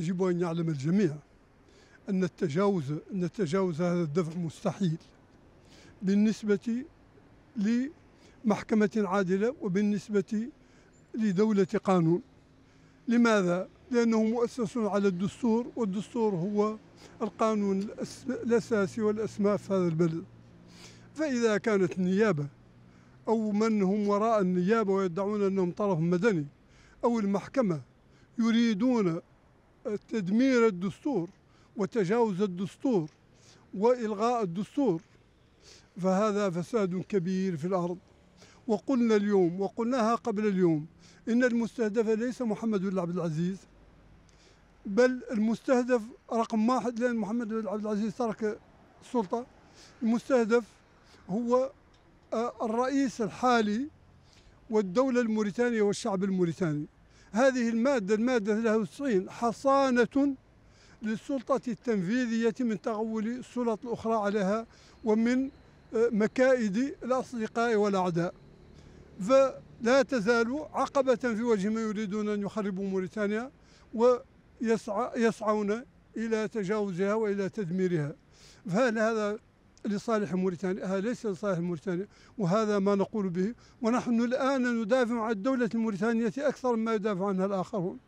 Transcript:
يجب أن يعلم الجميع أن التجاوز أن تجاوز هذا الدفع مستحيل بالنسبة لمحكمة عادلة وبالنسبة لدولة قانون لماذا؟ لأنه مؤسس على الدستور والدستور هو القانون الأساسي والأسماء في هذا البلد فإذا كانت النيابة أو من هم وراء النيابة ويدعون أنهم طرف مدني أو المحكمة يريدون تدمير الدستور وتجاوز الدستور وإلغاء الدستور فهذا فساد كبير في الأرض وقلنا اليوم وقلناها قبل اليوم إن المستهدف ليس محمد بن عبد العزيز بل المستهدف رقم واحد لأن محمد بن عبد العزيز ترك السلطة المستهدف هو آه، الرئيس الحالي والدولة الموريتانية والشعب الموريتاني هذه المادة المادة 93 حصانة للسلطة التنفيذية من تغول السلط الأخرى عليها ومن آه، مكائد الأصدقاء والأعداء فلا تزال عقبة في وجه ما يريدون أن يخربوا موريتانيا ويسعون إلى تجاوزها وإلى تدميرها فهل هذا لصالح موريتانيا ليس لصالح موريتانيا وهذا ما نقول به ونحن الآن ندافع عن الدولة الموريتانية أكثر مما يدافع عنها الآخرون